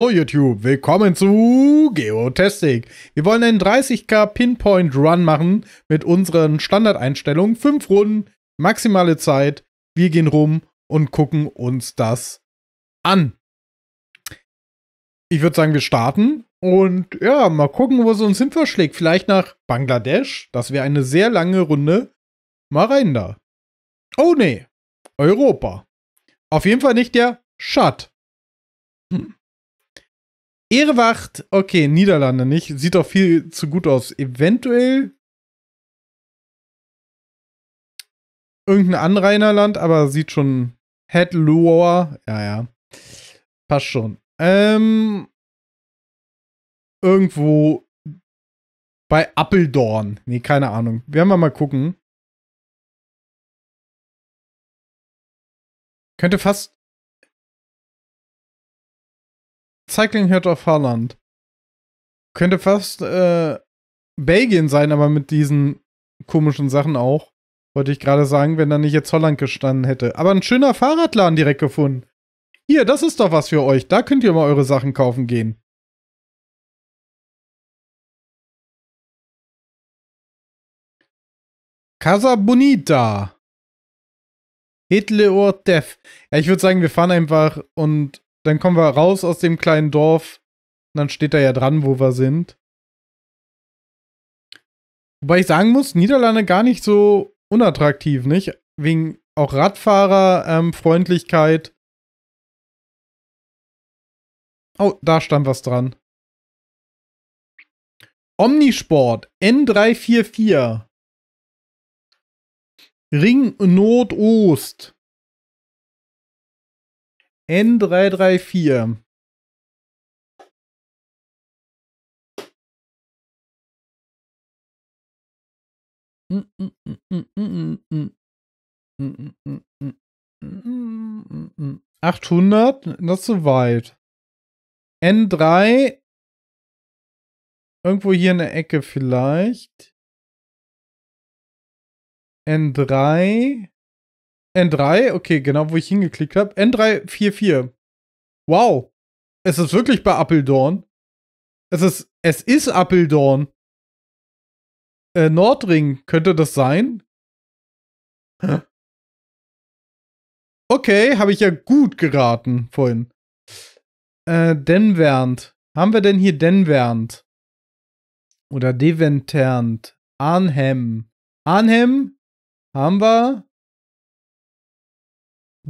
Hallo YouTube, willkommen zu Geotastic. Wir wollen einen 30k Pinpoint Run machen mit unseren Standardeinstellungen. Fünf Runden, maximale Zeit. Wir gehen rum und gucken uns das an. Ich würde sagen, wir starten und ja, mal gucken, wo es uns hin verschlägt. Vielleicht nach Bangladesch. Das wäre eine sehr lange Runde. Mal rein da. Oh nee, Europa. Auf jeden Fall nicht der Shut. Hm. Ehrewacht, okay, Niederlande nicht. Sieht doch viel zu gut aus. Eventuell irgendein Anrainerland, aber sieht schon Head Lower. Ja, ja. Passt schon. Ähm, irgendwo bei Appeldorn. Nee, keine Ahnung. Werden wir mal gucken. Könnte fast Cycling hört of Holland. Könnte fast äh, Belgien sein, aber mit diesen komischen Sachen auch. Wollte ich gerade sagen, wenn da nicht jetzt Holland gestanden hätte. Aber ein schöner Fahrradladen direkt gefunden. Hier, das ist doch was für euch. Da könnt ihr mal eure Sachen kaufen gehen. Casa Bonita. Hitler or Ortef. Ja, ich würde sagen, wir fahren einfach und dann kommen wir raus aus dem kleinen Dorf. Und dann steht da ja dran, wo wir sind. Wobei ich sagen muss, Niederlande gar nicht so unattraktiv, nicht? Wegen auch Radfahrerfreundlichkeit. Ähm, oh, da stand was dran. Omnisport N344. Ring Not Ost. N334. Achthundert, das ist zu weit. N drei irgendwo hier in der Ecke vielleicht. N drei N3, okay, genau, wo ich hingeklickt habe. N344. Wow. Es ist wirklich bei Appeldorn. Es ist, es ist Appeldorn. Äh, Nordring, könnte das sein? Okay, habe ich ja gut geraten vorhin. Äh, Denvernd. Haben wir denn hier Denvernd? Oder Deventernd? Arnhem. Arnhem haben wir.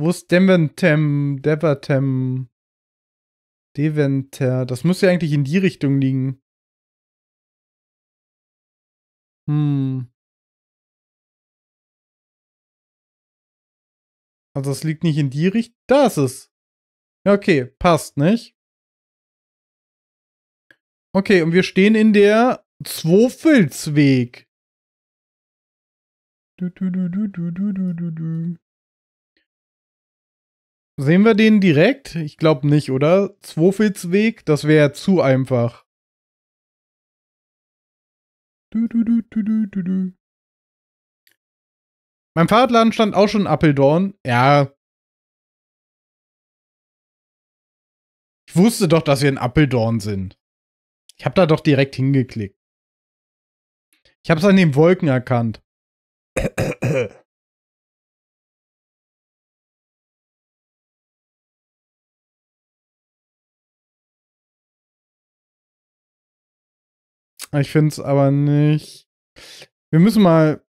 Wo ist Deventem, Devertem, Deventer? Das muss ja eigentlich in die Richtung liegen. Hm. Also es liegt nicht in die Richtung. Da ist es. Ja, okay, passt, nicht? Okay, und wir stehen in der Zwofelsweg. Du, du, du, du, du, du, du, du, du. Sehen wir den direkt? Ich glaube nicht, oder? Zwofelsweg, das wäre zu einfach. Du, du, du, du, du, du. Mein Fahrradladen stand auch schon in Appeldorn. Ja. Ich wusste doch, dass wir in Appeldorn sind. Ich habe da doch direkt hingeklickt. Ich habe es an den Wolken erkannt. Ich finde es aber nicht. Wir müssen mal.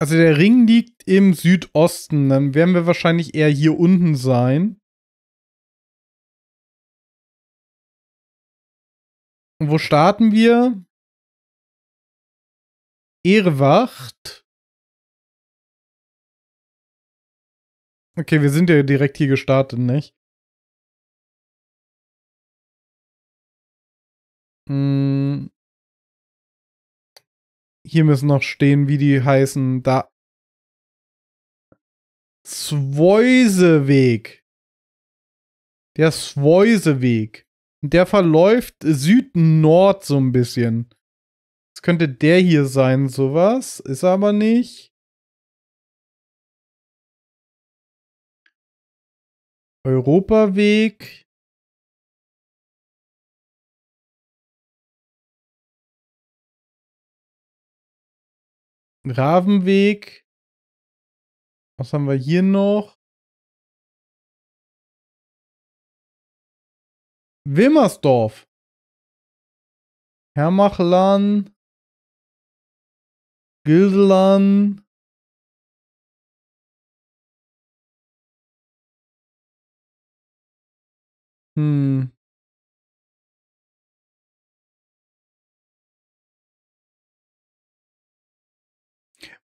Also der Ring liegt im Südosten, dann werden wir wahrscheinlich eher hier unten sein. Und wo starten wir? Ehrewacht. Okay, wir sind ja direkt hier gestartet, nicht? Hm. hier müssen noch stehen, wie die heißen. Da. Zweuseweg. Der Zweuseweg. Und der verläuft Süd-Nord so ein bisschen. Das könnte der hier sein, sowas. Ist er aber nicht. Europaweg. Ravenweg. Was haben wir hier noch? Wimmersdorf. Hermachlan. Gildelan. Hm.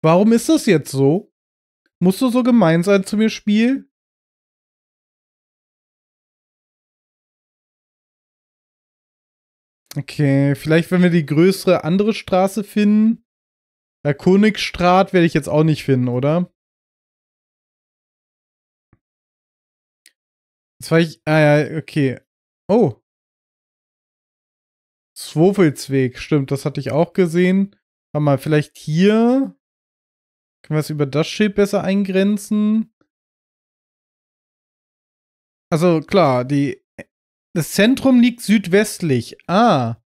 Warum ist das jetzt so? Musst du so gemein sein zu mir, Spiel? Okay, vielleicht wenn wir die größere andere Straße finden. Der Königstraat werde ich jetzt auch nicht finden, oder? Jetzt war ich. Ah ja, okay. Oh. Zwofelsweg, stimmt, das hatte ich auch gesehen. Warte mal, vielleicht hier. Können wir es über das Schild besser eingrenzen? Also klar, die, das Zentrum liegt südwestlich. Ah.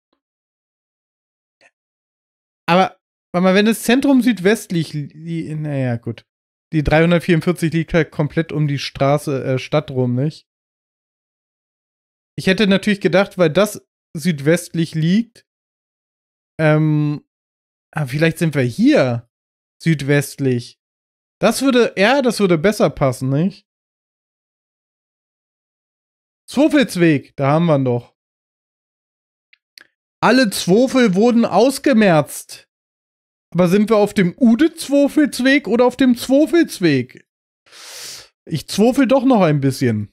Aber, warte mal, wenn das Zentrum südwestlich, die, naja, gut. Die 344 liegt halt komplett um die Straße, äh, Stadt rum, nicht? Ich hätte natürlich gedacht, weil das südwestlich liegt, ähm, aber ah, vielleicht sind wir hier südwestlich. Das würde, ja, das würde besser passen, nicht? Zwofelsweg, da haben wir ihn doch. Alle Zwofel wurden ausgemerzt. Aber sind wir auf dem Ude-Zwofelsweg oder auf dem Zwofelsweg? Ich zwofel doch noch ein bisschen.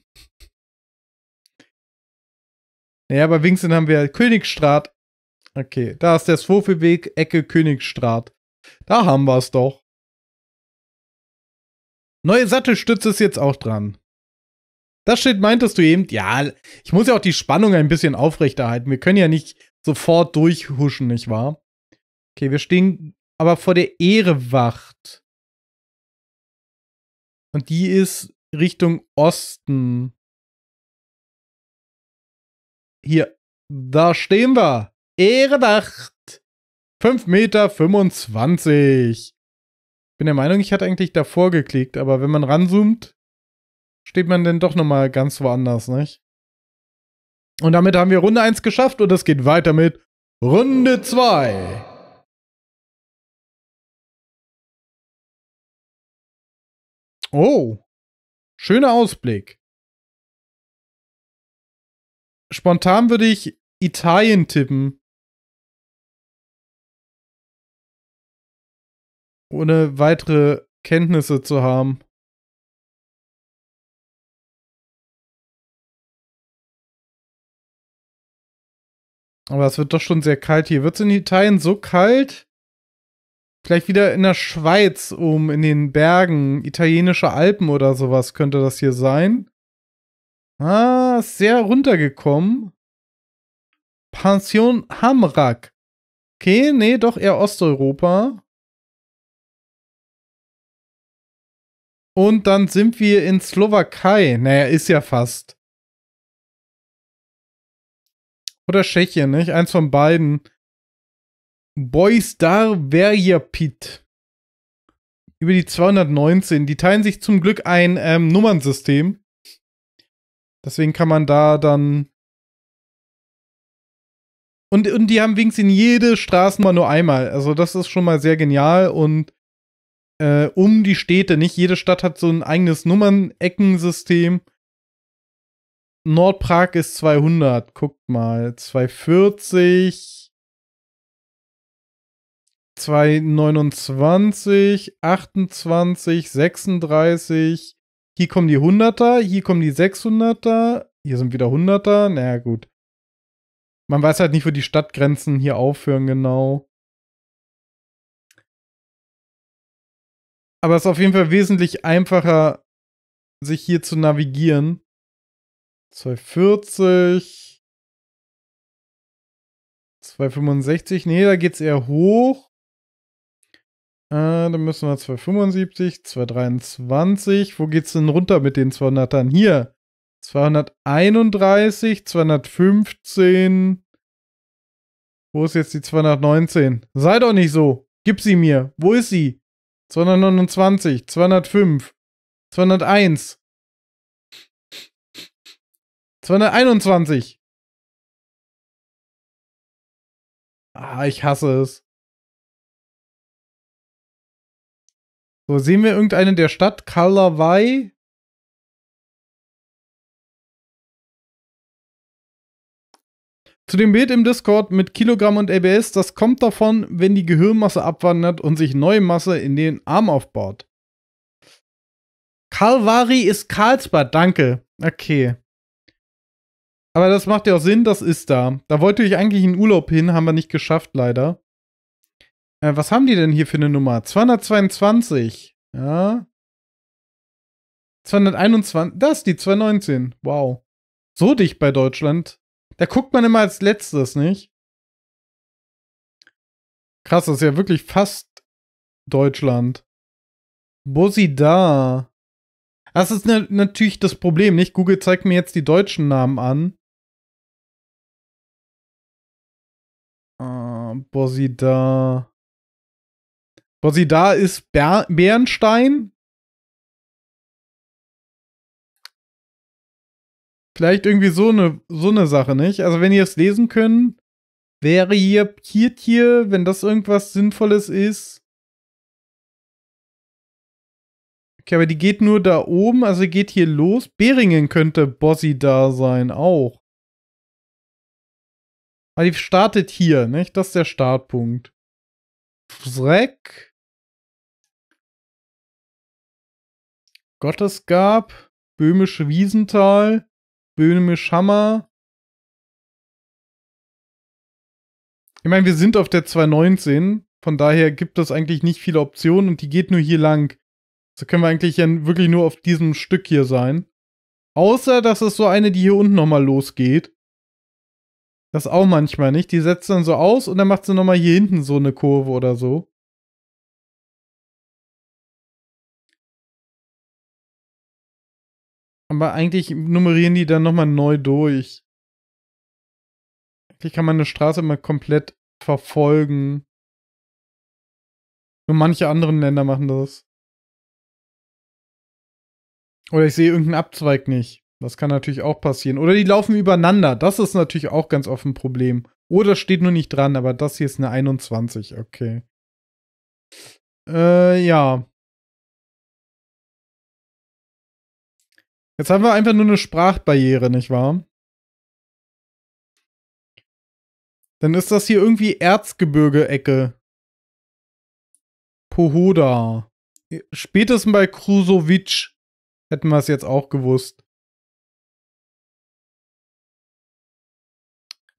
Naja, bei Wingsen haben wir Königstraat. Okay, da ist der Zwofelweg, Ecke Königstraat. Da haben wir es doch. Neue Sattelstütze ist jetzt auch dran. Das steht, meintest du eben, ja, ich muss ja auch die Spannung ein bisschen aufrechterhalten. Wir können ja nicht sofort durchhuschen, nicht wahr? Okay, wir stehen aber vor der Ehrewacht. Und die ist Richtung Osten. Hier, da stehen wir. Ehrewacht. 5,25 Meter. Ich bin der Meinung, ich hatte eigentlich davor geklickt, aber wenn man ranzoomt, steht man dann doch nochmal ganz woanders, nicht? Und damit haben wir Runde 1 geschafft und es geht weiter mit Runde 2. Oh, schöner Ausblick. Spontan würde ich Italien tippen. ohne weitere Kenntnisse zu haben. Aber es wird doch schon sehr kalt hier. Wird es in Italien so kalt? Vielleicht wieder in der Schweiz oben in den Bergen, italienische Alpen oder sowas könnte das hier sein. Ah, ist sehr runtergekommen. Pension Hamrak. Okay, nee, doch eher Osteuropa. Und dann sind wir in Slowakei. Naja, ist ja fast. Oder Tschechien, nicht? Eins von beiden. Boystar Verjapit. Über die 219. Die teilen sich zum Glück ein ähm, Nummernsystem. Deswegen kann man da dann. Und, und die haben wenigstens in jede Straßennummer nur einmal. Also, das ist schon mal sehr genial und äh, um die Städte. Nicht jede Stadt hat so ein eigenes Nummern-Eckensystem. Nordprag ist 200, guckt mal. 240, 229, 28, 36. Hier kommen die 100er, hier kommen die 600er, hier sind wieder 100er. Naja, gut. Man weiß halt nicht, wo die Stadtgrenzen hier aufhören genau. Aber es ist auf jeden Fall wesentlich einfacher, sich hier zu navigieren. 240. 265. Nee, da geht es eher hoch. Äh, dann müssen wir 275, 223. Wo geht es denn runter mit den 200ern? Hier. 231, 215. Wo ist jetzt die 219? Sei doch nicht so. Gib sie mir. Wo ist sie? 229, 205, 201, 221. Ah, ich hasse es. So, sehen wir irgendeinen der Stadt? Kalawai? Zu dem Bild im Discord mit Kilogramm und LBS, das kommt davon, wenn die Gehirnmasse abwandert und sich neue Masse in den Arm aufbaut. Kalvari ist Karlsbad, danke. Okay. Aber das macht ja auch Sinn, das ist da. Da wollte ich eigentlich in Urlaub hin, haben wir nicht geschafft, leider. Äh, was haben die denn hier für eine Nummer? 222. Ja. 221. Das ist die 219. Wow. So dicht bei Deutschland. Da guckt man immer als letztes, nicht? Krass, das ist ja wirklich fast Deutschland. Bussi da. Das ist ne, natürlich das Problem, nicht? Google zeigt mir jetzt die deutschen Namen an. Ah, Bosida. Bosida ist Ber Bernstein. Vielleicht irgendwie so eine so eine Sache, nicht? Also wenn ihr es lesen könnt, wäre hier Kirtier, wenn das irgendwas Sinnvolles ist. Okay, aber die geht nur da oben, also geht hier los. Beringen könnte Bossi da sein, auch. Aber ah, die startet hier, nicht? Das ist der Startpunkt. Schreck. Gottesgab, Böhmische Wiesental. Böhmisch Hammer. Ich meine, wir sind auf der 219, von daher gibt es eigentlich nicht viele Optionen und die geht nur hier lang. So können wir eigentlich ja wirklich nur auf diesem Stück hier sein. Außer, dass es so eine, die hier unten nochmal losgeht. Das auch manchmal nicht. Die setzt dann so aus und dann macht sie nochmal hier hinten so eine Kurve oder so. Aber eigentlich nummerieren die dann nochmal neu durch. Eigentlich kann man eine Straße mal komplett verfolgen. Nur manche anderen Länder machen das. Oder ich sehe irgendeinen Abzweig nicht. Das kann natürlich auch passieren. Oder die laufen übereinander. Das ist natürlich auch ganz oft ein Problem. Oder steht nur nicht dran, aber das hier ist eine 21. Okay. Äh, ja. Jetzt haben wir einfach nur eine Sprachbarriere, nicht wahr? Dann ist das hier irgendwie Erzgebirge-Ecke. Pohoda. Spätestens bei Krusovic hätten wir es jetzt auch gewusst.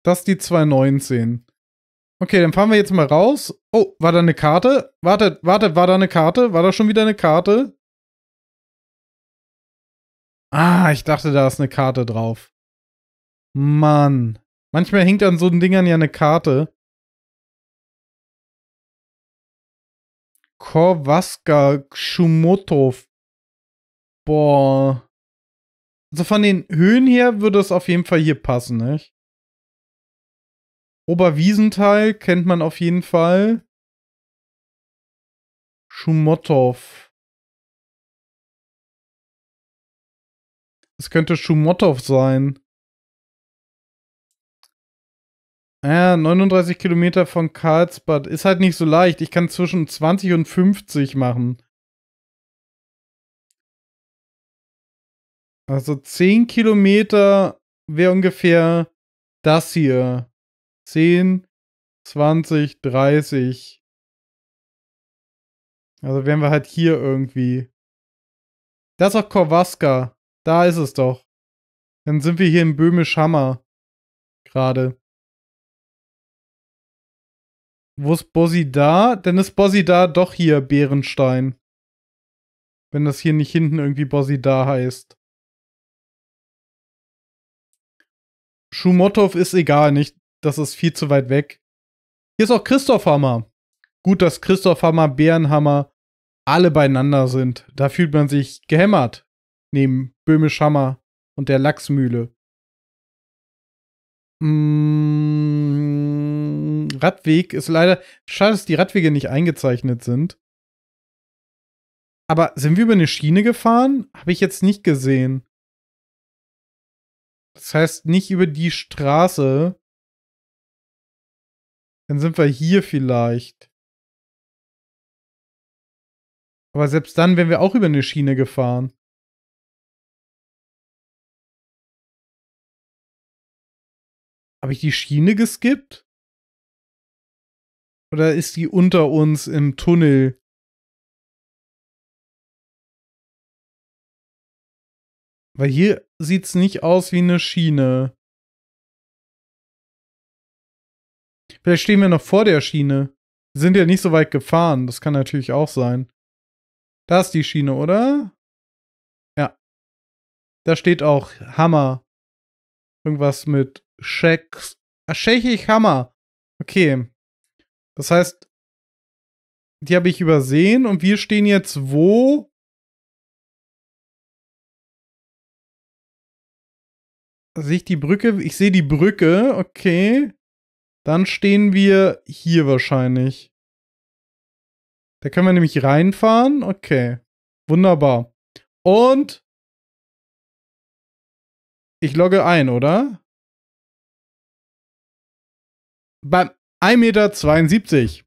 Das ist die 219. Okay, dann fahren wir jetzt mal raus. Oh, war da eine Karte? Wartet, wartet, war da eine Karte? War da schon wieder eine Karte? Ah, ich dachte, da ist eine Karte drauf. Mann. Manchmal hängt an so Dingern ja eine Karte. Korwaska Kschumotow. Boah. Also von den Höhen her würde es auf jeden Fall hier passen, nicht? Oberwiesenthal kennt man auf jeden Fall. Schumotow. Es könnte Schumotow sein. Ja, 39 Kilometer von Karlsbad. Ist halt nicht so leicht. Ich kann zwischen 20 und 50 machen. Also 10 Kilometer wäre ungefähr das hier. 10, 20, 30. Also wären wir halt hier irgendwie. Das ist auch Korwaska. Da ist es doch. Dann sind wir hier in Böhmisch Hammer. Gerade. Wo ist Bossi da? Dann ist Bossi da doch hier Bärenstein. Wenn das hier nicht hinten irgendwie Bossi da heißt. Schumotow ist egal, nicht? Das ist viel zu weit weg. Hier ist auch Christoph Hammer. Gut, dass Christoph Hammer, Bärenhammer alle beieinander sind. Da fühlt man sich gehämmert neben Böhmisch Hammer und der Lachsmühle. Mm, Radweg ist leider. Schade, dass die Radwege nicht eingezeichnet sind. Aber sind wir über eine Schiene gefahren? Habe ich jetzt nicht gesehen. Das heißt, nicht über die Straße. Dann sind wir hier vielleicht. Aber selbst dann wären wir auch über eine Schiene gefahren. Habe ich die Schiene geskippt? Oder ist die unter uns im Tunnel? Weil hier sieht es nicht aus wie eine Schiene. Vielleicht stehen wir noch vor der Schiene. Wir sind ja nicht so weit gefahren. Das kann natürlich auch sein. Da ist die Schiene, oder? Ja. Da steht auch Hammer. Irgendwas mit Shakes. Ah, Shakey Hammer. Okay. Das heißt, die habe ich übersehen und wir stehen jetzt wo? Sehe also ich die Brücke? Ich sehe die Brücke, okay. Dann stehen wir hier wahrscheinlich. Da können wir nämlich reinfahren. Okay. Wunderbar. Und ich logge ein, oder? beim 1,72 Meter.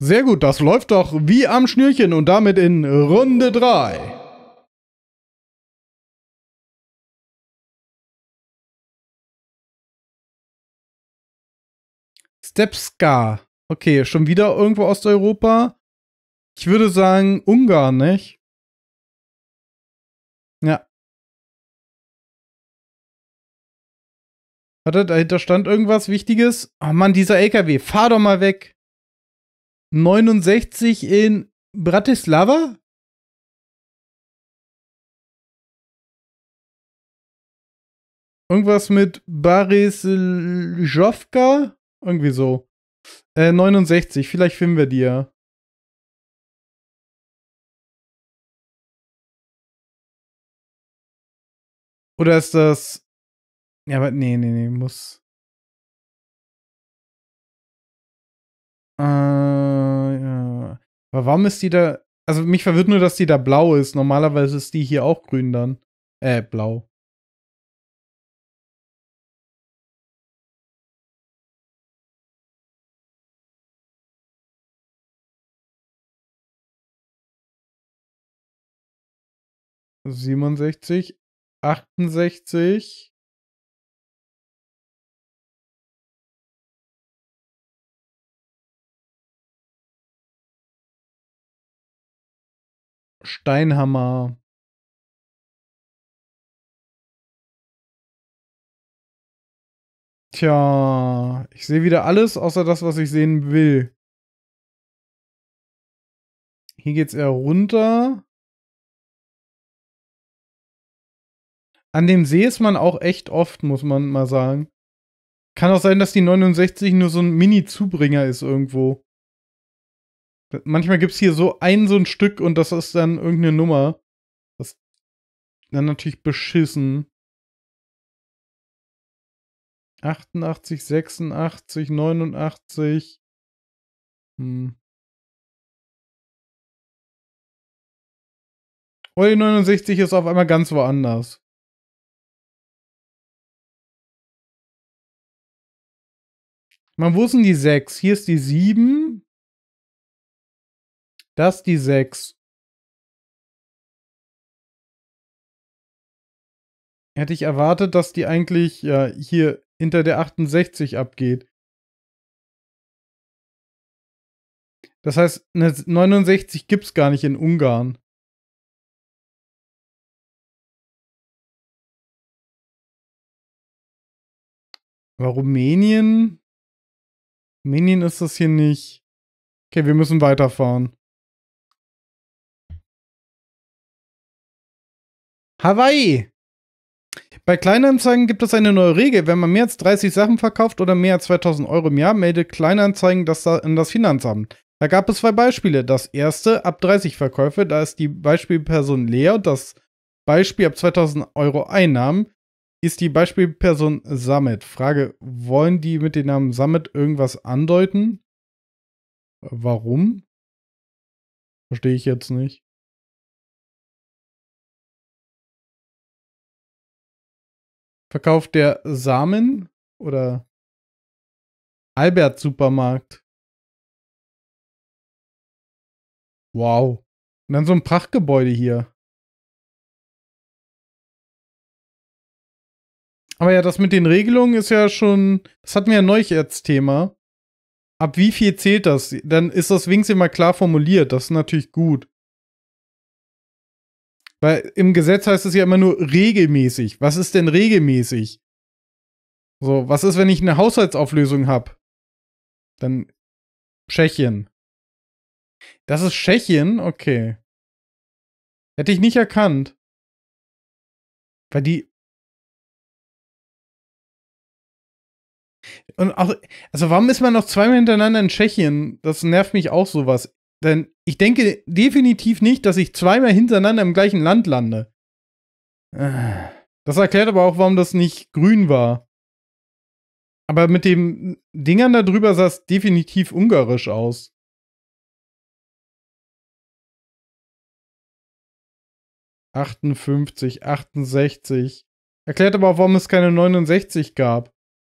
Sehr gut, das läuft doch wie am Schnürchen und damit in Runde 3. Stepska. Okay, schon wieder irgendwo Osteuropa. Ich würde sagen Ungarn, nicht? Ja. Warte, dahinter stand irgendwas Wichtiges. oh Mann, dieser LKW, fahr doch mal weg. 69 in Bratislava? Irgendwas mit Barisjovka? Irgendwie so. Äh, 69, vielleicht finden wir die ja. Oder ist das ja, aber nee, nee, nee, muss. Äh, ja. Aber warum ist die da. Also mich verwirrt nur, dass die da blau ist. Normalerweise ist die hier auch grün dann. Äh, blau. Siebenundsechzig, achtundsechzig. Steinhammer. Tja, ich sehe wieder alles außer das, was ich sehen will. Hier geht's eher runter. An dem See ist man auch echt oft, muss man mal sagen. Kann auch sein, dass die 69 nur so ein Mini-Zubringer ist irgendwo. Manchmal gibt es hier so ein, so ein Stück und das ist dann irgendeine Nummer. Das ist dann natürlich beschissen. 88, 86, 89. Hm. Eul 69 ist auf einmal ganz woanders. Man, wo ist denn die 6? Hier ist die 7. Das die 6. Hätte ich erwartet, dass die eigentlich ja, hier hinter der 68 abgeht. Das heißt, eine 69 gibt es gar nicht in Ungarn. Aber Rumänien? Rumänien ist das hier nicht. Okay, wir müssen weiterfahren. Hawaii. Bei Kleinanzeigen gibt es eine neue Regel. Wenn man mehr als 30 Sachen verkauft oder mehr als 2000 Euro im Jahr, meldet Kleinanzeigen das an das Finanzamt. Da gab es zwei Beispiele. Das erste ab 30 Verkäufe, da ist die Beispielperson leer und das Beispiel ab 2000 Euro Einnahmen ist die Beispielperson Summit. Frage, wollen die mit dem Namen Summit irgendwas andeuten? Warum? Verstehe ich jetzt nicht. verkauft der Samen oder Albert Supermarkt. Wow. Und dann so ein Prachtgebäude hier. Aber ja, das mit den Regelungen ist ja schon, das hatten wir ja neulich als Thema. Ab wie viel zählt das? Dann ist das wenigstens immer klar formuliert. Das ist natürlich gut. Weil im Gesetz heißt es ja immer nur regelmäßig. Was ist denn regelmäßig? So, was ist, wenn ich eine Haushaltsauflösung habe? Dann Tschechien. Das ist Tschechien? Okay. Hätte ich nicht erkannt. Weil die. Und auch, also warum ist man noch zweimal hintereinander in Tschechien? Das nervt mich auch sowas. Denn ich denke definitiv nicht, dass ich zweimal hintereinander im gleichen Land lande. Das erklärt aber auch, warum das nicht grün war. Aber mit den Dingern da drüber sah es definitiv ungarisch aus. Achtundfünfzig, achtundsechzig. Erklärt aber auch, warum es keine 69 gab.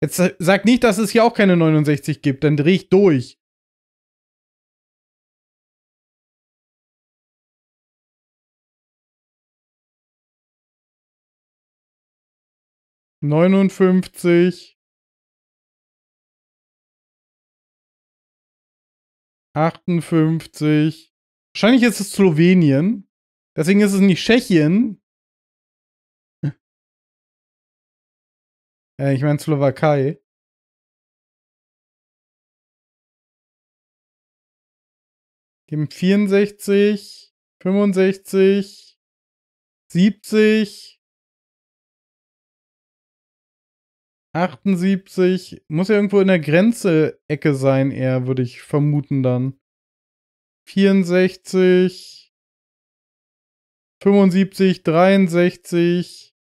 Jetzt sag nicht, dass es hier auch keine 69 gibt, dann dreh ich durch. 59, Achtundfünfzig. Wahrscheinlich ist es Slowenien. Deswegen ist es nicht Tschechien. äh, ich meine Slowakei. Geben 64, 65, 70. 78 muss ja irgendwo in der Grenze-Ecke sein, eher, würde ich vermuten dann. 64, 75, 63,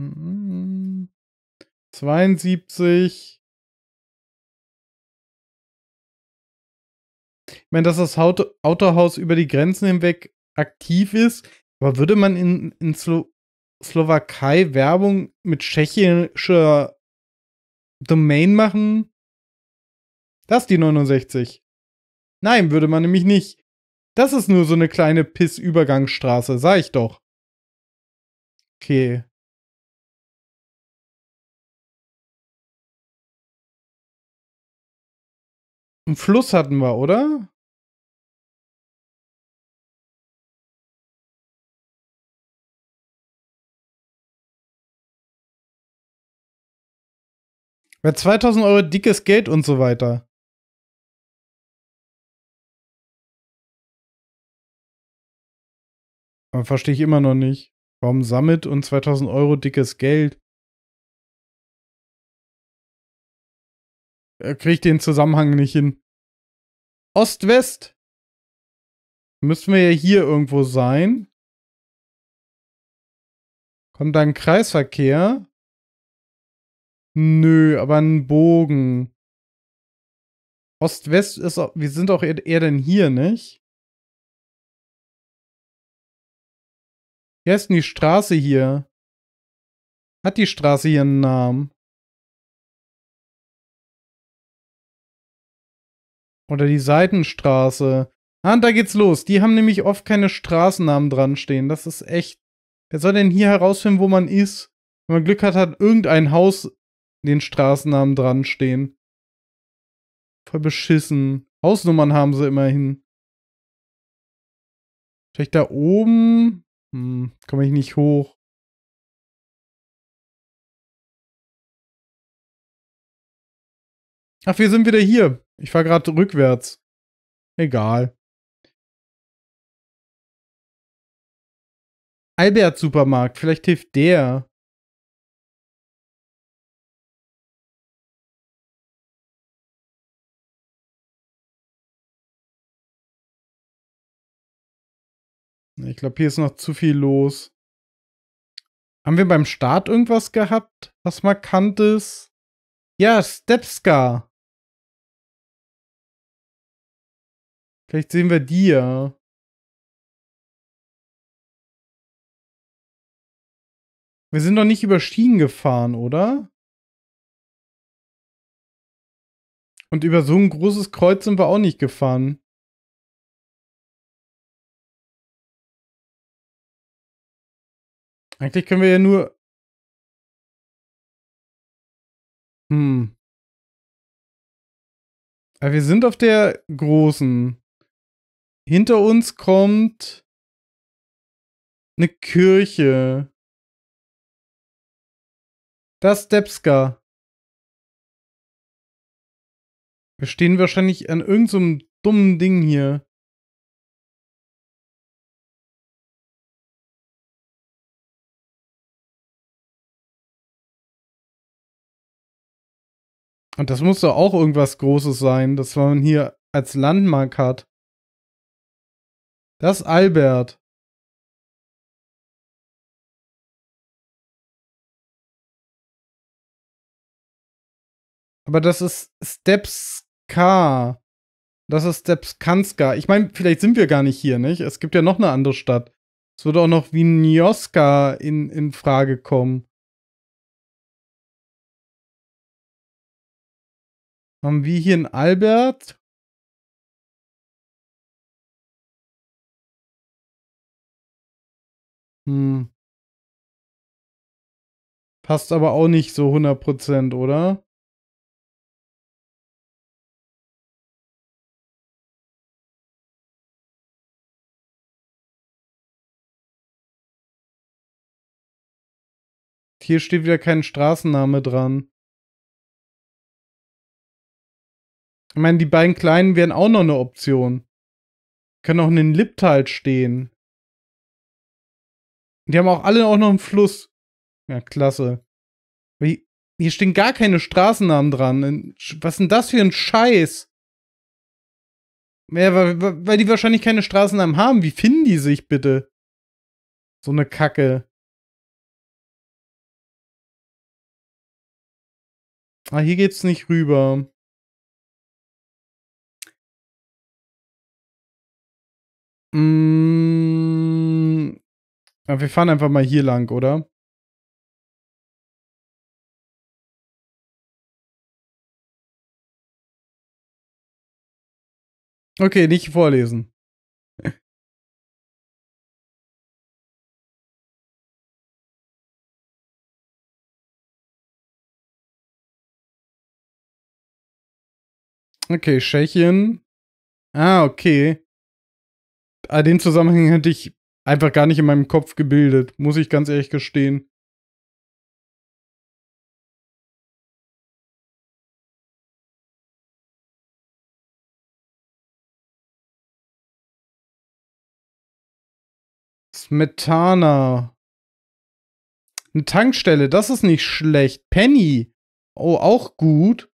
72. Hm, ich meine, dass das Autohaus über die Grenzen hinweg aktiv ist, aber würde man in, in Slo Slowakei Werbung mit tschechischer Domain machen? Das ist die 69. Nein, würde man nämlich nicht. Das ist nur so eine kleine Pissübergangsstraße, sag ich doch. Okay. Einen Fluss hatten wir, oder? Bei 2000 Euro dickes Geld und so weiter. Aber verstehe ich immer noch nicht. Warum sammelt und 2000 Euro dickes Geld? Äh, kriege ich den Zusammenhang nicht hin. Ost-West. Müssen wir ja hier irgendwo sein. Kommt da ein Kreisverkehr? Nö, aber ein Bogen. Ost-West ist auch, wir sind doch eher denn hier, nicht? Wie heißt denn die Straße hier? Hat die Straße hier einen Namen? Oder die Seitenstraße. Ah, und da geht's los. Die haben nämlich oft keine Straßennamen dran stehen. Das ist echt. Wer soll denn hier herausfinden, wo man ist? Wenn man Glück hat, hat irgendein Haus den Straßennamen dran stehen. Voll beschissen. Hausnummern haben sie immerhin. Vielleicht da oben? Hm, komme ich nicht hoch. Ach, wir sind wieder hier. Ich fahre gerade rückwärts. Egal. Albert Supermarkt, vielleicht hilft der. Ich glaube, hier ist noch zu viel los. Haben wir beim Start irgendwas gehabt, was markant ist? Ja, Stepska. Vielleicht sehen wir die ja. Wir sind doch nicht über Schienen gefahren, oder? Und über so ein großes Kreuz sind wir auch nicht gefahren. Eigentlich können wir ja nur... Hm. Aber wir sind auf der großen. Hinter uns kommt eine Kirche. Das ist Stepska. Wir stehen wahrscheinlich an irgendeinem so dummen Ding hier. Und das muss doch auch irgendwas Großes sein, das man hier als Landmark hat. Das ist Albert. Aber das ist Stepska. Das ist Stepskanska. Ich meine, vielleicht sind wir gar nicht hier, nicht? Es gibt ja noch eine andere Stadt. Es würde auch noch Winioska in, in Frage kommen. Haben wir hier einen Albert? Hm. Passt aber auch nicht so 100%, oder? Hier steht wieder kein Straßenname dran. Ich meine, die beiden Kleinen wären auch noch eine Option. Kann auch in den Liptal stehen. Und die haben auch alle auch noch einen Fluss. Ja, klasse. Hier stehen gar keine Straßennamen dran. Was ist denn das für ein Scheiß? Ja, weil, weil die wahrscheinlich keine Straßennamen haben. Wie finden die sich bitte? So eine Kacke. Ah, hier geht's nicht rüber. Mmh. Aber wir fahren einfach mal hier lang, oder? Okay, nicht vorlesen. Okay, Tschechien. Ah, okay. Ah, den Zusammenhang hätte ich einfach gar nicht in meinem Kopf gebildet, muss ich ganz ehrlich gestehen. Smetana. Eine Tankstelle, das ist nicht schlecht. Penny. Oh, auch gut.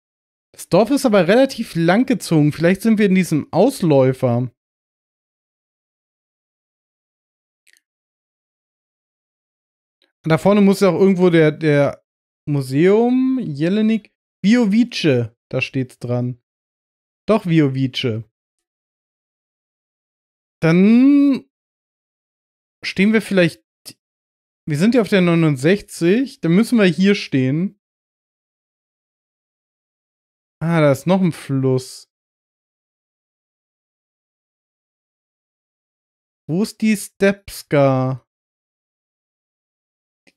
Das Dorf ist aber relativ langgezogen. Vielleicht sind wir in diesem Ausläufer. da vorne muss ja auch irgendwo der, der Museum Jelenik Biovice, da steht's dran. Doch Biovice. Dann stehen wir vielleicht. Wir sind ja auf der 69, dann müssen wir hier stehen. Ah, da ist noch ein Fluss. Wo ist die Stepska?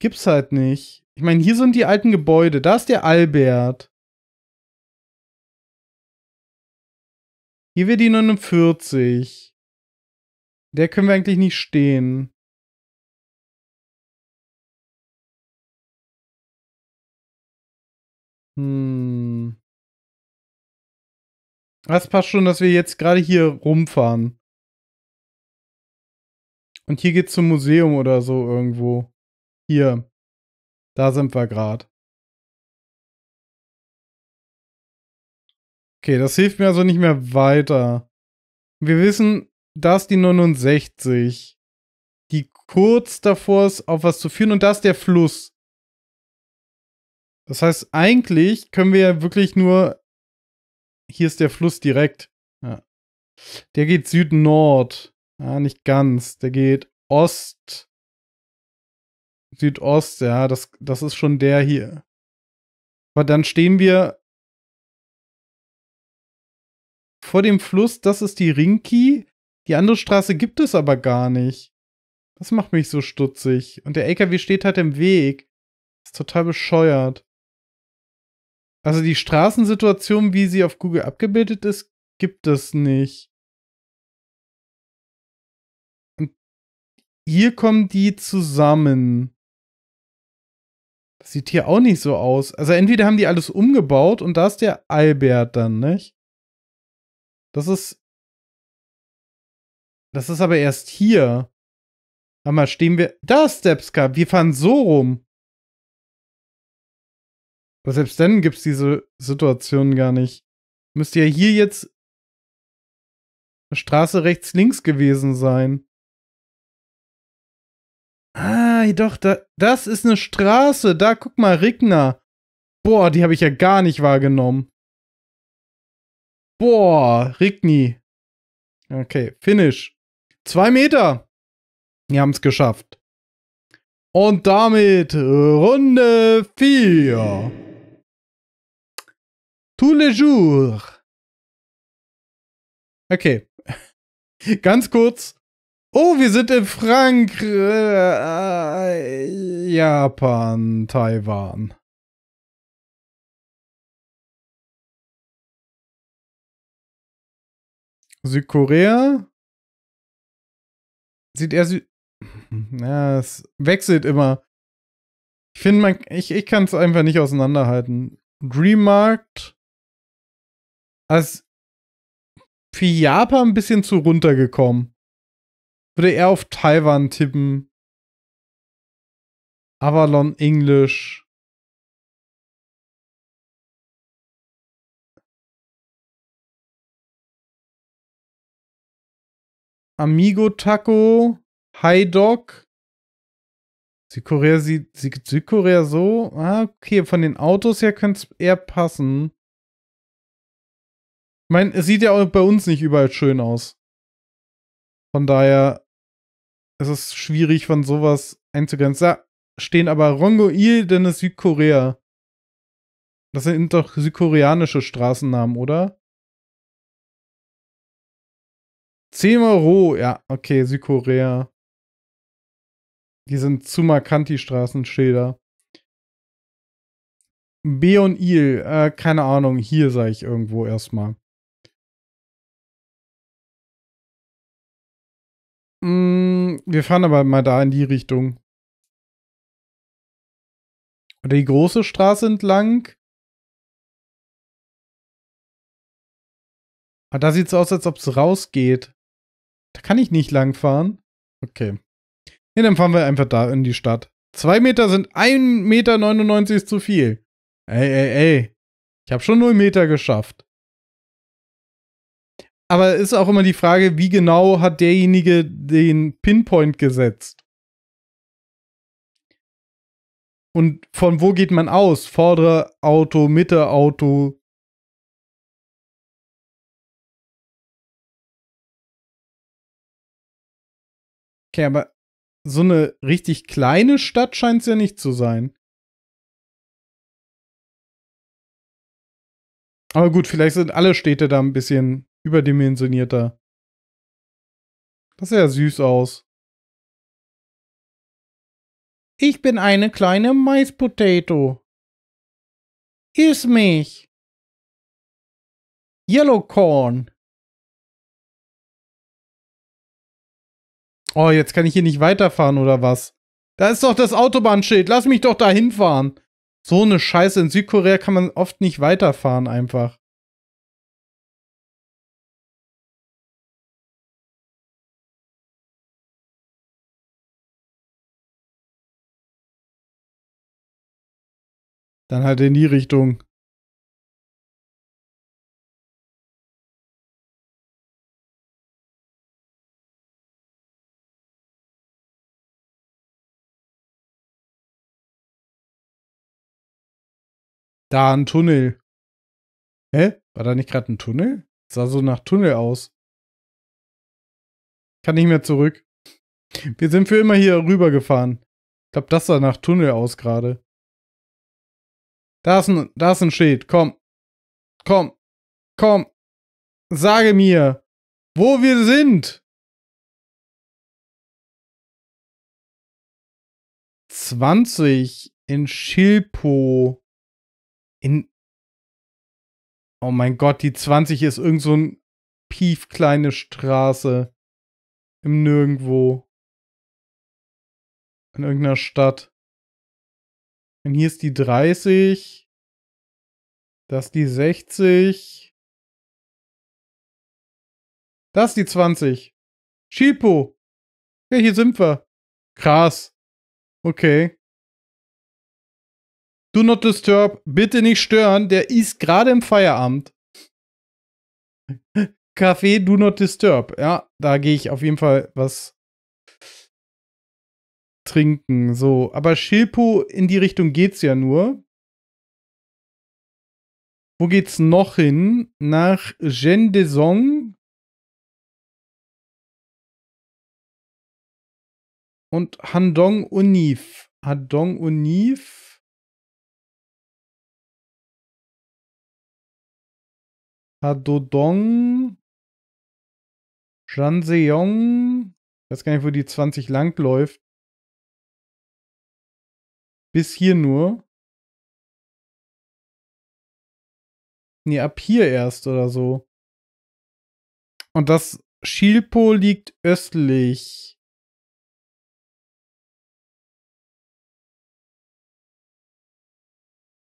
gibt's halt nicht. Ich meine, hier sind die alten Gebäude, da ist der Albert. Hier wäre die 49. Der können wir eigentlich nicht stehen. Hm. Das passt schon, dass wir jetzt gerade hier rumfahren. Und hier geht's zum Museum oder so irgendwo. Hier, da sind wir gerade. Okay, das hilft mir also nicht mehr weiter. Wir wissen, da ist die 69, die kurz davor ist, auf was zu führen, und da ist der Fluss. Das heißt, eigentlich können wir ja wirklich nur. Hier ist der Fluss direkt. Ja. Der geht Süd-Nord. Ja, nicht ganz. Der geht Ost. Südost, ja, das, das ist schon der hier. Aber dann stehen wir vor dem Fluss, das ist die Rinki. Die andere Straße gibt es aber gar nicht. Das macht mich so stutzig. Und der LKW steht halt im Weg. Das ist total bescheuert. Also die Straßensituation, wie sie auf Google abgebildet ist, gibt es nicht. Und hier kommen die zusammen sieht hier auch nicht so aus. Also entweder haben die alles umgebaut und da ist der Albert dann, nicht? Das ist. Das ist aber erst hier. Aber stehen wir. Da ist Steps Cup. Wir fahren so rum. Aber selbst dann gibt es diese Situation gar nicht. Müsste ja hier jetzt Straße rechts links gewesen sein. Ah, doch, da, das ist eine Straße. Da, guck mal, Rigner. Boah, die habe ich ja gar nicht wahrgenommen. Boah, Rigni. Okay, Finish. Zwei Meter. Wir haben es geschafft. Und damit Runde 4. Tous les jours. Okay. Ganz kurz. Oh, wir sind in Frankreich, Japan, Taiwan. Südkorea. Sieht eher Süd. Ja, es wechselt immer. Ich finde, man, ich, ich kann es einfach nicht auseinanderhalten. Dreammarkt als für Japan ein bisschen zu runtergekommen würde eher auf Taiwan tippen. Avalon English. Amigo Taco, High Dog. Südkorea sieht Südkorea so. Ah, okay, von den Autos her könnte es eher passen. Ich meine, es sieht ja auch bei uns nicht überall schön aus. Von daher es ist schwierig, von sowas einzugrenzen. Da stehen aber Rongo-il, denn es Südkorea. Das sind doch südkoreanische Straßennamen, oder? Cemero, ja, okay, Südkorea. Die sind zu markant, die Straßenschilder. Beon Il, äh, keine Ahnung, hier sage ich irgendwo erstmal. Mm. Wir fahren aber mal da in die Richtung. Oder die große Straße entlang. Aber ah, da sieht es aus, als ob es rausgeht. Da kann ich nicht lang fahren. Okay. Ne, dann fahren wir einfach da in die Stadt. Zwei Meter sind 1,99 Meter ist zu viel. Ey, ey, ey. Ich habe schon 0 Meter geschafft aber ist auch immer die Frage, wie genau hat derjenige den Pinpoint gesetzt? Und von wo geht man aus? Vordere Auto, Mitte Auto, Okay, aber so eine richtig kleine Stadt scheint es ja nicht zu sein. Aber gut, vielleicht sind alle Städte da ein bisschen überdimensionierter. Das sieht ja süß aus. Ich bin eine kleine Maispotato. Iss mich. Yellow Corn. Oh, jetzt kann ich hier nicht weiterfahren oder was? Da ist doch das Autobahnschild. Lass mich doch da hinfahren. So eine Scheiße. In Südkorea kann man oft nicht weiterfahren einfach. Dann halt in die Richtung. Da ein Tunnel. Hä? War da nicht gerade ein Tunnel? Sah so nach Tunnel aus. Kann nicht mehr zurück. Wir sind für immer hier rübergefahren. Ich glaube, das sah nach Tunnel aus gerade. Da ist ein, da ist ein Schild. Komm. Komm. Komm. Sage mir, wo wir sind. Zwanzig in Schilpo. In. Oh mein Gott, die 20 ist irgend so ein piefkleine Straße. Im Nirgendwo. In irgendeiner Stadt. Und hier ist die 30. Das ist die 60. Das ist die 20. Schiepo. Ja, hier sind wir. Krass. Okay. Do not disturb. Bitte nicht stören. Der ist gerade im Feierabend. Kaffee, do not disturb. Ja, da gehe ich auf jeden Fall was trinken, so. Aber Schilpo, in die Richtung geht's ja nur. Wo geht's noch hin? Nach Gendesong. Und Handong Unif. Handong Unif. Hadodong. Janseong. Ich weiß gar nicht, wo die 20 lang läuft. Bis hier nur. Nee, ab hier erst oder so. Und das Schilpo liegt östlich.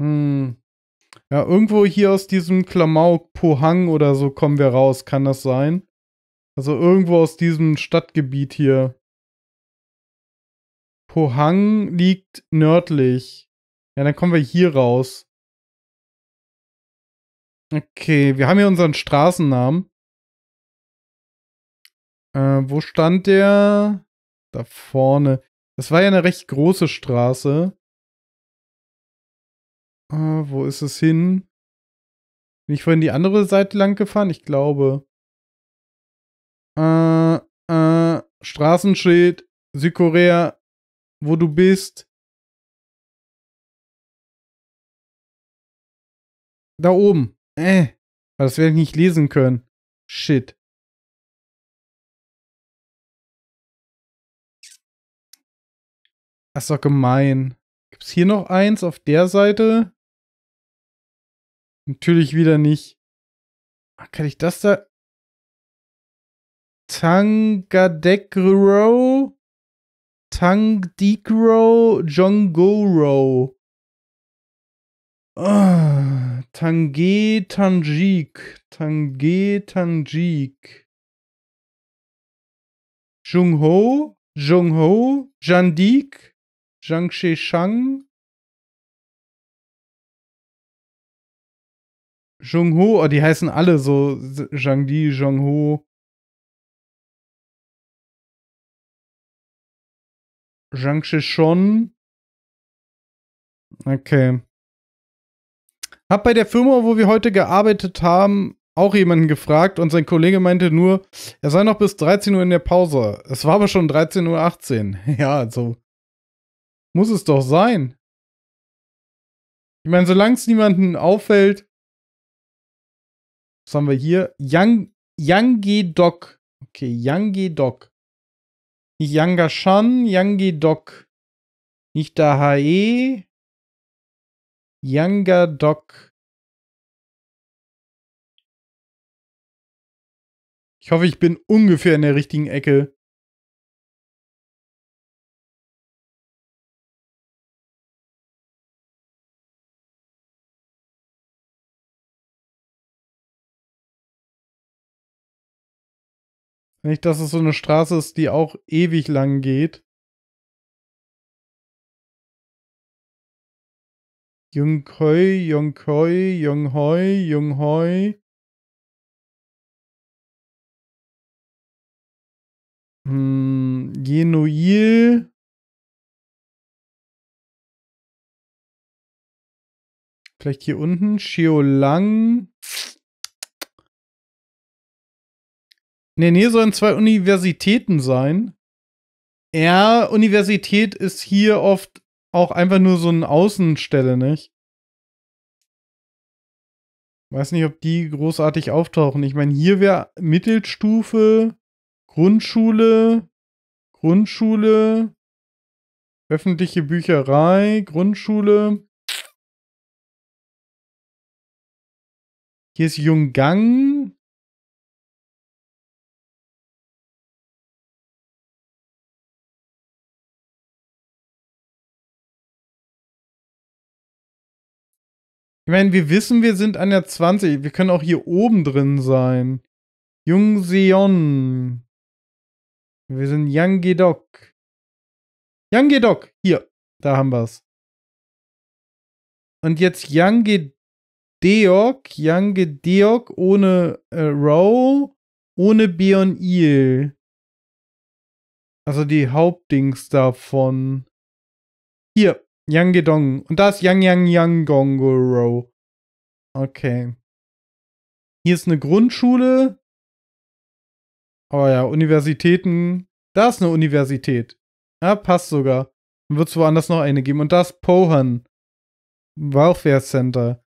Hm. Ja, irgendwo hier aus diesem Klamauk Pohang oder so kommen wir raus, kann das sein? Also irgendwo aus diesem Stadtgebiet hier. Pohang liegt nördlich. Ja, dann kommen wir hier raus. Okay, wir haben hier unseren Straßennamen. Äh, wo stand der? Da vorne. Das war ja eine recht große Straße. Äh, wo ist es hin? Bin ich vorhin die andere Seite lang gefahren? Ich glaube. Äh, äh Straßenschild, Südkorea, wo du bist. Da oben. Äh. Das werde ich nicht lesen können. Shit. Das ist doch gemein. Gibt es hier noch eins auf der Seite? Natürlich wieder nicht. Kann ich das da? Tangadek Tangdikro Jongoro. Ah, Tange Tanjik. Tange Tanjik. Jungho, Jungho, Jandik, Jiangxi Shang. Jungho, oh, die heißen alle so Zhangdi, Jungho. Zhang Shishon. Okay. Hab bei der Firma, wo wir heute gearbeitet haben, auch jemanden gefragt und sein Kollege meinte nur, er sei noch bis 13 Uhr in der Pause. Es war aber schon 13.18 Uhr. Ja, also. muss es doch sein. Ich meine, solange es niemanden auffällt. Was haben wir hier? Yang, Yang Doc. Okay, Yang Doc. Nicht Yanga Shan, Yangi Dok. Nicht Dahae. Yanga Dok. Ich hoffe, ich bin ungefähr in der richtigen Ecke. Nicht, dass es so eine Straße ist, die auch ewig lang geht. Jungkoi, Jungkoi, Junghoi, Junghoi. Hm, Genuil. Vielleicht hier unten, Xiolang. Nee, nee, Nähe sollen zwei Universitäten sein. Ja, Universität ist hier oft auch einfach nur so eine Außenstelle, nicht? Weiß nicht, ob die großartig auftauchen. Ich meine, hier wäre Mittelstufe, Grundschule, Grundschule, öffentliche Bücherei, Grundschule. Hier ist Junggang. Ich meine, wir wissen, wir sind an der 20. Wir können auch hier oben drin sein. Jung Seon. Wir sind Yang Gedok. Yang Gedok. Hier. Da haben wir's. Und jetzt Yang Gedeok. Yang Gedeok ohne äh, Row. Ohne Bion Il. Also die Hauptdings davon. Hier. Yang Gedong. Und da ist Yang Yang Yang Gongoro. Okay. Hier ist eine Grundschule. Oh ja, Universitäten. Da ist eine Universität. Ja, passt sogar. Dann wird es woanders noch eine geben. Und da ist Pohan. Welfare Center.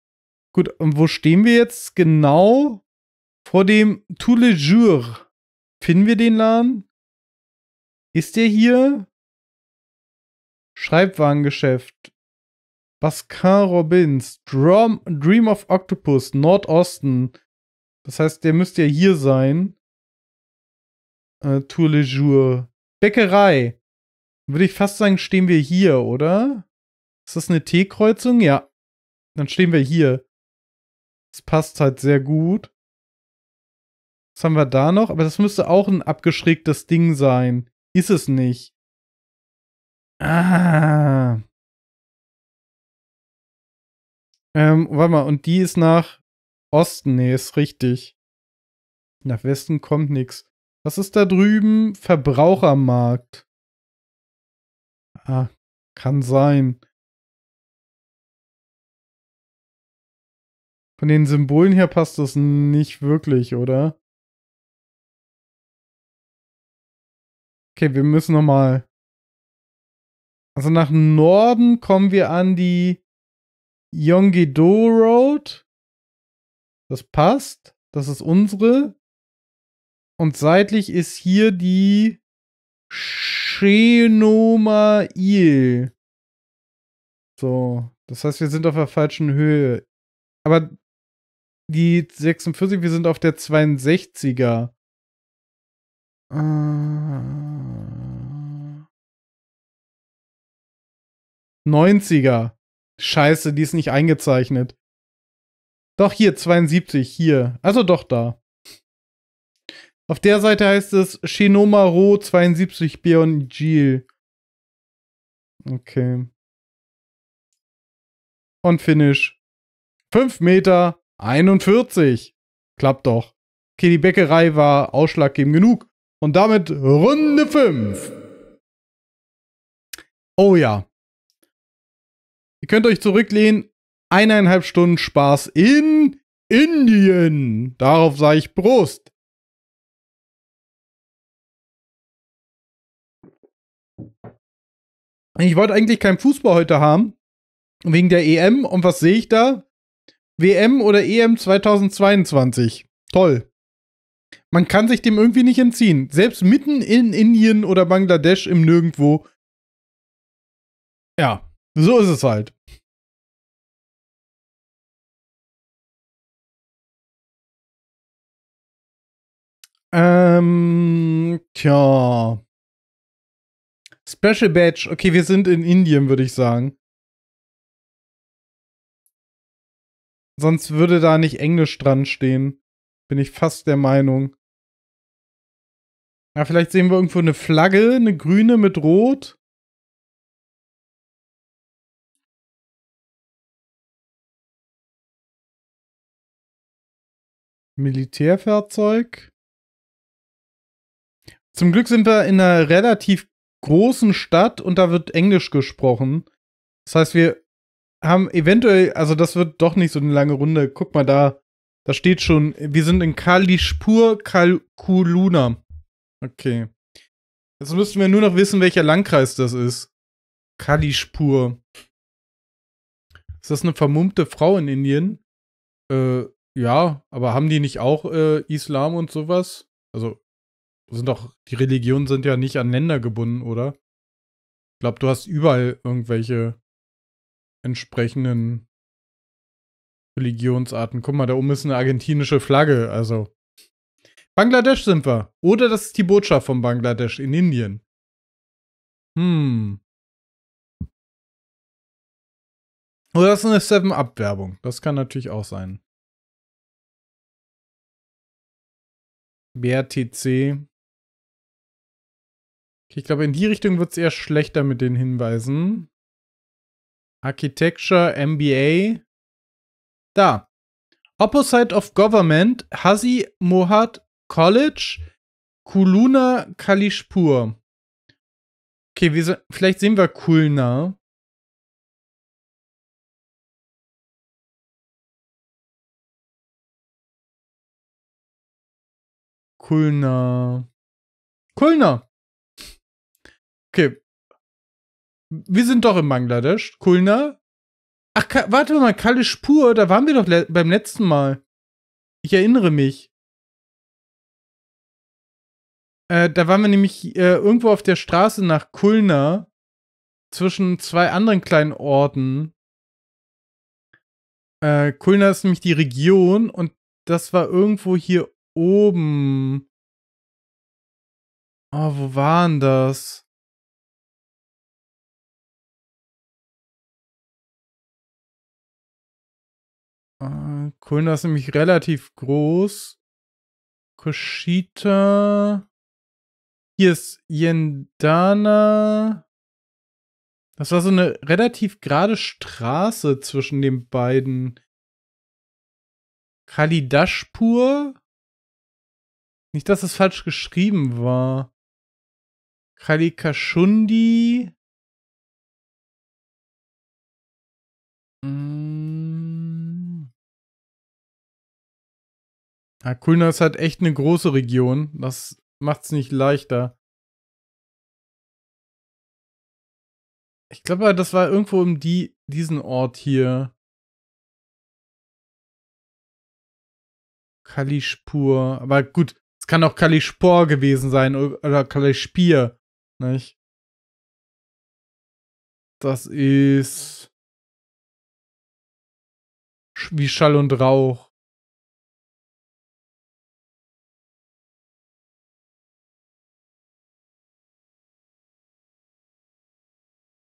Gut, und wo stehen wir jetzt genau? Vor dem Tous les Jours. Finden wir den Laden? Ist der hier? Schreibwarengeschäft, Baskin Robbins, Drum, Dream of Octopus, Nordosten. Das heißt, der müsste ja hier sein. Äh, Tour Le Jour. Bäckerei. Würde ich fast sagen, stehen wir hier, oder? Ist das eine T-Kreuzung? Ja. Dann stehen wir hier. Das passt halt sehr gut. Was haben wir da noch? Aber das müsste auch ein abgeschrägtes Ding sein. Ist es nicht. Ah. Ähm, warte mal, und die ist nach Osten, nee, ist richtig. Nach Westen kommt nichts. Was ist da drüben? Verbrauchermarkt. Ah, kann sein. Von den Symbolen her passt das nicht wirklich, oder? Okay, wir müssen nochmal. Also nach Norden kommen wir an die Yongido Road. Das passt. Das ist unsere. Und seitlich ist hier die Shenoma Il. So, das heißt, wir sind auf der falschen Höhe. Aber die 46, wir sind auf der 62er. Äh. Ah. 90er. Scheiße, die ist nicht eingezeichnet. Doch hier, 72, hier. Also doch da. Auf der Seite heißt es Shinoma Ro 72 Beyond Gil. Okay. Und Finish. 5 Meter 41. Klappt doch. Okay, die Bäckerei war ausschlaggebend genug. Und damit Runde 5. Oh ja. Ihr könnt euch zurücklehnen. Eineinhalb Stunden Spaß in Indien. Darauf sage ich Prost. Ich wollte eigentlich keinen Fußball heute haben. Wegen der EM. Und was sehe ich da? WM oder EM 2022. Toll. Man kann sich dem irgendwie nicht entziehen. Selbst mitten in Indien oder Bangladesch im Nirgendwo. Ja. So ist es halt. Ähm, tja. Special Badge. Okay, wir sind in Indien, würde ich sagen. Sonst würde da nicht Englisch dran stehen. Bin ich fast der Meinung. Ja, vielleicht sehen wir irgendwo eine Flagge, eine grüne mit rot. Militärfahrzeug. Zum Glück sind wir in einer relativ großen Stadt und da wird Englisch gesprochen. Das heißt, wir haben eventuell, also das wird doch nicht so eine lange Runde. Guck mal da, da steht schon, wir sind in Kalispur Kalkuluna. Okay. Jetzt müssten wir nur noch wissen, welcher Landkreis das ist. Kalispur. Ist das eine vermummte Frau in Indien? Äh, ja, aber haben die nicht auch äh, Islam und sowas? Also sind doch, die Religionen sind ja nicht an Länder gebunden, oder? Ich glaube, du hast überall irgendwelche entsprechenden Religionsarten. Guck mal, da oben ist eine argentinische Flagge, also. Bangladesch sind wir. Oder das ist die Botschaft von Bangladesch in Indien. Hm. Oder das ist eine 7 up werbung Das kann natürlich auch sein. BRTC. Ich glaube, in die Richtung wird es eher schlechter mit den Hinweisen. Architecture, MBA. Da. Opposite of Government, Hazi Mohat College, Kuluna Kalishpur. Okay, wir, vielleicht sehen wir Kulna. Kulner. Kulner! Okay. Wir sind doch in Bangladesch. Kulner. Ach, Ka warte mal, Kalle Spur, da waren wir doch le beim letzten Mal. Ich erinnere mich. Äh, da waren wir nämlich äh, irgendwo auf der Straße nach Kulner zwischen zwei anderen kleinen Orten. Äh, Kulna ist nämlich die Region und das war irgendwo hier oben. Oh, wo waren das? Äh, Kulna ist nämlich relativ groß. Koshita. Hier ist Yendana. Das war so eine relativ gerade Straße zwischen den beiden. Kalidashpur nicht, dass es falsch geschrieben war. Kalikashundi. Hm. Mm. Ja, ah, Kulna ist halt echt eine große Region. Das macht es nicht leichter. Ich glaube, das war irgendwo um die, diesen Ort hier. Kalispur. Aber gut, es kann auch Kalispor gewesen sein oder Kalispier, nicht? Das ist wie Schall und Rauch.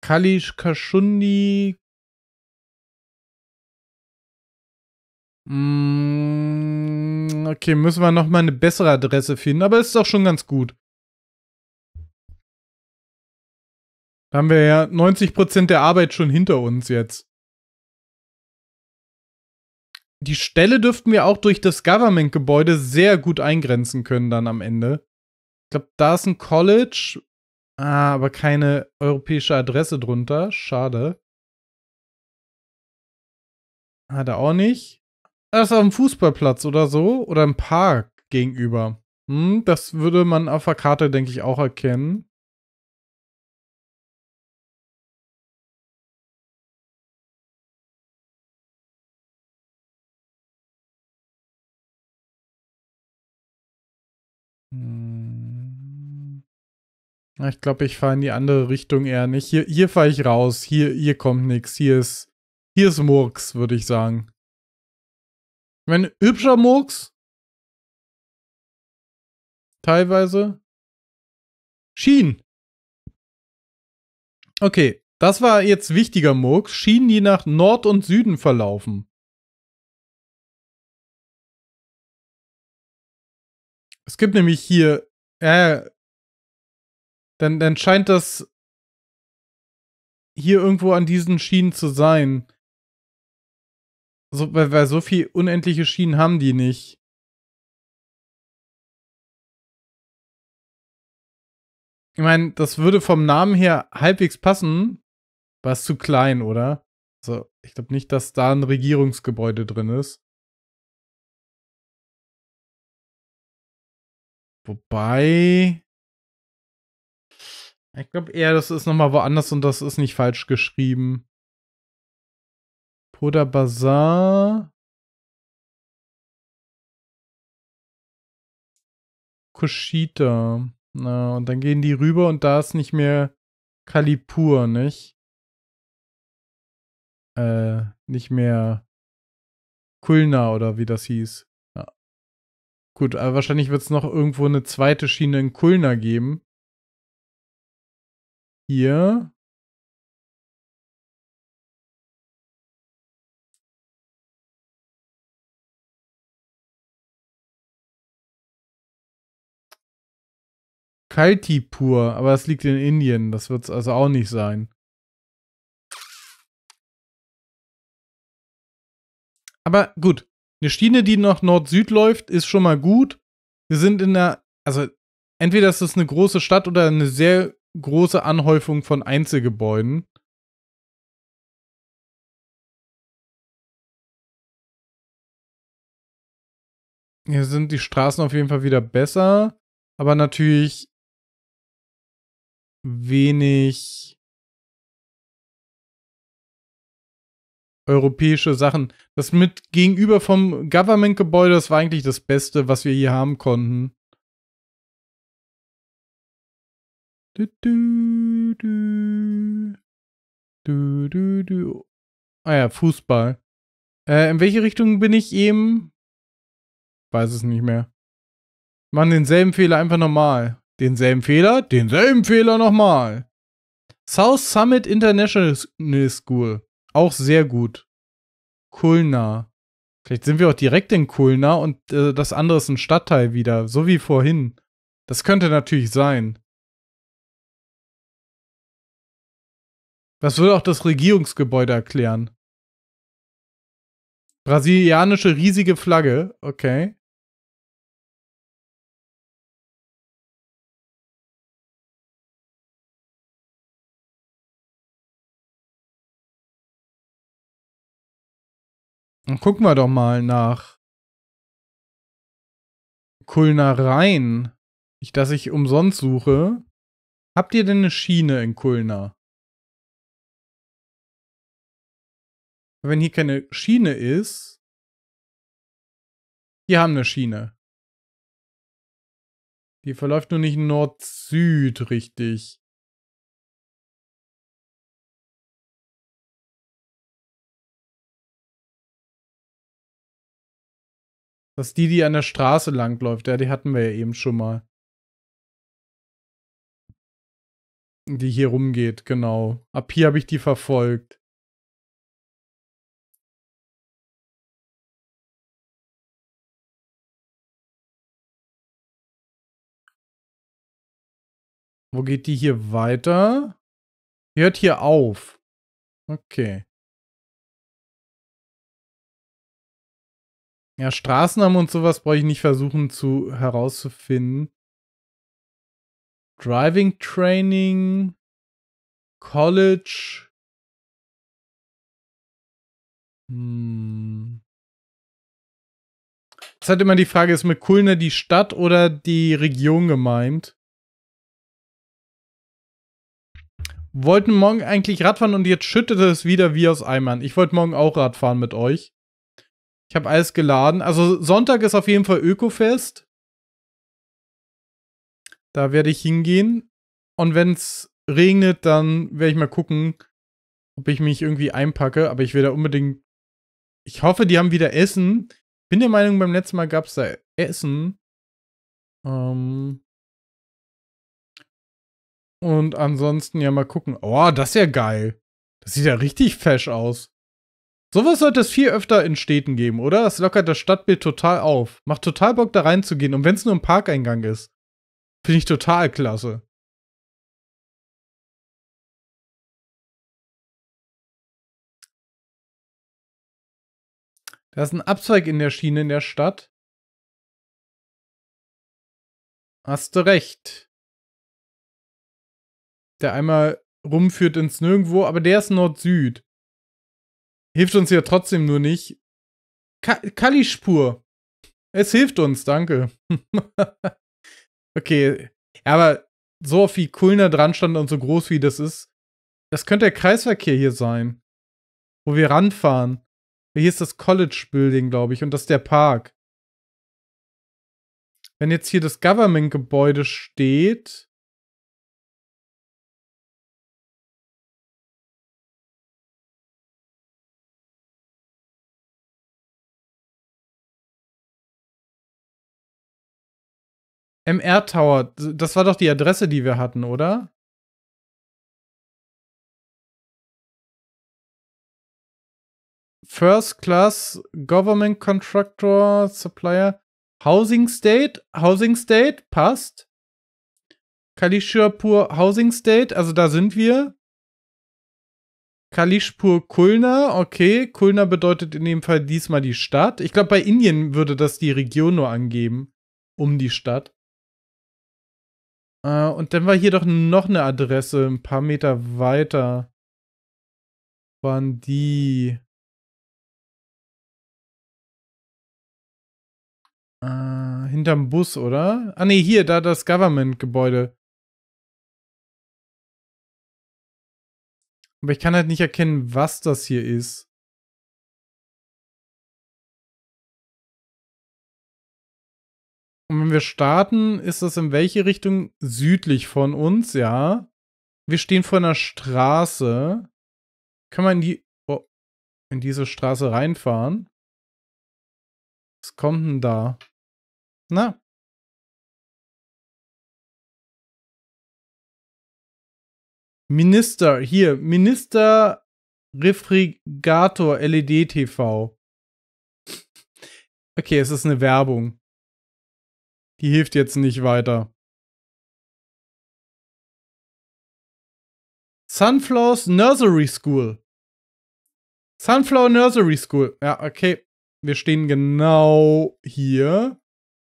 Kalisch, Kaschundi. Mm, hm, okay, müssen wir nochmal eine bessere Adresse finden, aber es ist auch schon ganz gut. Da haben wir ja 90% der Arbeit schon hinter uns jetzt. Die Stelle dürften wir auch durch das Government-Gebäude sehr gut eingrenzen können dann am Ende. Ich glaube, da ist ein College. Ah, aber keine europäische Adresse drunter. Schade. Ah, da auch nicht. Das ah, ist auf dem Fußballplatz oder so oder im Park gegenüber. Hm, das würde man auf der Karte, denke ich, auch erkennen. Hm. Ich glaube, ich fahre in die andere Richtung eher nicht. Hier, hier fahre ich raus. Hier, hier kommt nichts. Hier ist, hier ist Murks, würde ich sagen meine, hübscher Murks. Teilweise. Schien. Okay, das war jetzt wichtiger Murks. Schienen, die nach Nord und Süden verlaufen. Es gibt nämlich hier, äh, dann, dann scheint das hier irgendwo an diesen Schienen zu sein. So, weil, weil so viel unendliche Schienen haben die nicht. Ich meine, das würde vom Namen her halbwegs passen. War es zu klein, oder? Also, ich glaube nicht, dass da ein Regierungsgebäude drin ist. Wobei. Ich glaube eher, das ist nochmal woanders und das ist nicht falsch geschrieben. Toda Bazaar. Kushita. Na, und dann gehen die rüber und da ist nicht mehr Kalipur, nicht? Äh, nicht mehr Kulna oder wie das hieß. Ja. Gut, aber wahrscheinlich wird es noch irgendwo eine zweite Schiene in Kulna geben. Hier. Kaltipur, aber das liegt in Indien. Das wird es also auch nicht sein. Aber gut, eine Schiene, die nach Nord-Süd läuft, ist schon mal gut. Wir sind in der, also entweder ist es eine große Stadt oder eine sehr große Anhäufung von Einzelgebäuden. Hier sind die Straßen auf jeden Fall wieder besser, aber natürlich wenig europäische Sachen. Das mit gegenüber vom Government-Gebäude, das war eigentlich das Beste, was wir hier haben konnten. Du, du, du. Du, du, du. Ah ja, Fußball. Äh, in welche Richtung bin ich eben? Weiß es nicht mehr. Machen denselben Fehler einfach normal. Denselben Fehler, denselben Fehler nochmal. South Summit International School. Auch sehr gut. Kulna. Vielleicht sind wir auch direkt in Kulna und äh, das andere ist ein Stadtteil wieder, so wie vorhin. Das könnte natürlich sein. Was würde auch das Regierungsgebäude erklären? Brasilianische riesige Flagge, okay. Dann gucken wir doch mal nach Kulnereien. Nicht, dass ich umsonst suche. Habt ihr denn eine Schiene in Kulner? Wenn hier keine Schiene ist. Wir haben eine Schiene. Die verläuft nur nicht Nord-Süd richtig. Das ist die, die an der Straße langläuft. Ja, die hatten wir ja eben schon mal. Die hier rumgeht, genau. Ab hier habe ich die verfolgt. Wo geht die hier weiter? Die hört hier auf. Okay. Ja, Straßennamen und sowas brauche ich nicht versuchen zu herauszufinden. Driving Training, College. Hm. Es hat immer die Frage, ist mit Kulne die Stadt oder die Region gemeint? Wollten morgen eigentlich Radfahren und jetzt schüttet es wieder wie aus Eimern. Ich wollte morgen auch Radfahren mit euch. Ich habe alles geladen. Also Sonntag ist auf jeden Fall Ökofest. Da werde ich hingehen. Und wenn es regnet, dann werde ich mal gucken, ob ich mich irgendwie einpacke. Aber ich will da unbedingt. Ich hoffe, die haben wieder Essen. Bin der Meinung, beim letzten Mal gab es da Essen. Ähm Und ansonsten ja mal gucken. Oh, das ist ja geil. Das sieht ja richtig fesch aus. Sowas sollte es viel öfter in Städten geben, oder? Das lockert das Stadtbild total auf. Macht total Bock, da reinzugehen. Und wenn es nur ein Parkeingang ist. Finde ich total klasse. Da ist ein Abzweig in der Schiene in der Stadt. Hast du recht. Der einmal rumführt ins Nirgendwo, aber der ist Nord-Süd. Hilft uns ja trotzdem nur nicht. Ka Kalispur. Es hilft uns, danke. okay. Aber so wie Kulner dran stand und so groß wie das ist, das könnte der Kreisverkehr hier sein. Wo wir ranfahren. Hier ist das College Building, glaube ich, und das ist der Park. Wenn jetzt hier das Government-Gebäude steht, MR Tower, das war doch die Adresse, die wir hatten, oder? First Class Government Contractor Supplier Housing State, Housing State passt. Kalishpur Housing State, also da sind wir. Kalishpur Kulna, okay, Kulna bedeutet in dem Fall diesmal die Stadt. Ich glaube, bei Indien würde das die Region nur angeben, um die Stadt. Äh, und dann war hier doch noch eine Adresse, ein paar Meter weiter. Waren die. Äh, hinterm Bus, oder? Ah, ne, hier, da das Government-Gebäude. Aber ich kann halt nicht erkennen, was das hier ist. Und wenn wir starten, ist das in welche Richtung? Südlich von uns, ja. Wir stehen vor einer Straße. Kann man in die. Oh, in diese Straße reinfahren? Was kommt denn da? Na? Minister, hier, Minister Refrigator LED TV. Okay, es ist eine Werbung die hilft jetzt nicht weiter. Sunflowers Nursery School. Sunflower Nursery School. Ja, okay. Wir stehen genau hier.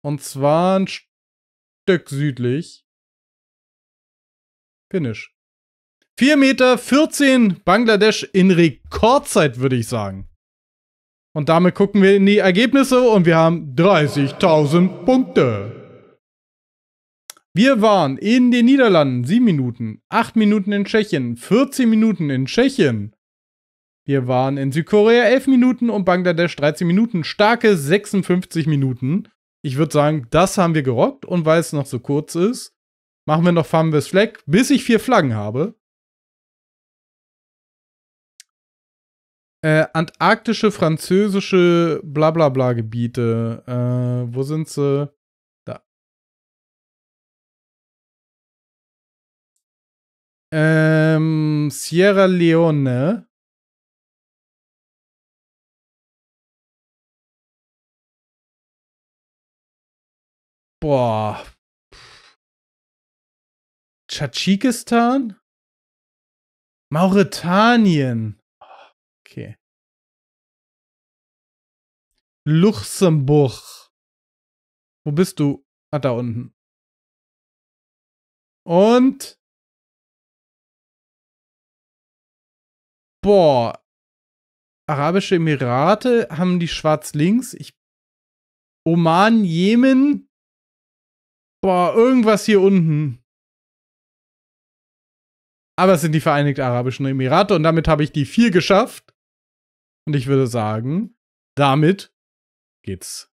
Und zwar ein Stück südlich. Finish. 4,14 Meter Bangladesch in Rekordzeit, würde ich sagen. Und damit gucken wir in die Ergebnisse und wir haben 30.000 Punkte. Wir waren in den Niederlanden 7 Minuten, 8 Minuten in Tschechien, 14 Minuten in Tschechien. Wir waren in Südkorea 11 Minuten und Bangladesch 13 Minuten, starke 56 Minuten. Ich würde sagen, das haben wir gerockt und weil es noch so kurz ist, machen wir noch Farmers Flag, bis ich vier Flaggen habe. Äh, antarktische, französische, bla bla bla Gebiete. Äh, wo sind sie? Ähm, Sierra Leone. Boah. Tschatschikistan? Mauretanien. Okay. Luxemburg. Wo bist du? Ah, da unten. Und boah, Arabische Emirate haben die schwarz links. Oman, Jemen. Boah, irgendwas hier unten. Aber es sind die Vereinigten Arabischen Emirate und damit habe ich die vier geschafft. Und ich würde sagen, damit geht's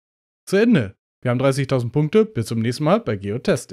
zu Ende. Wir haben 30.000 Punkte. Bis zum nächsten Mal bei GeoTesting.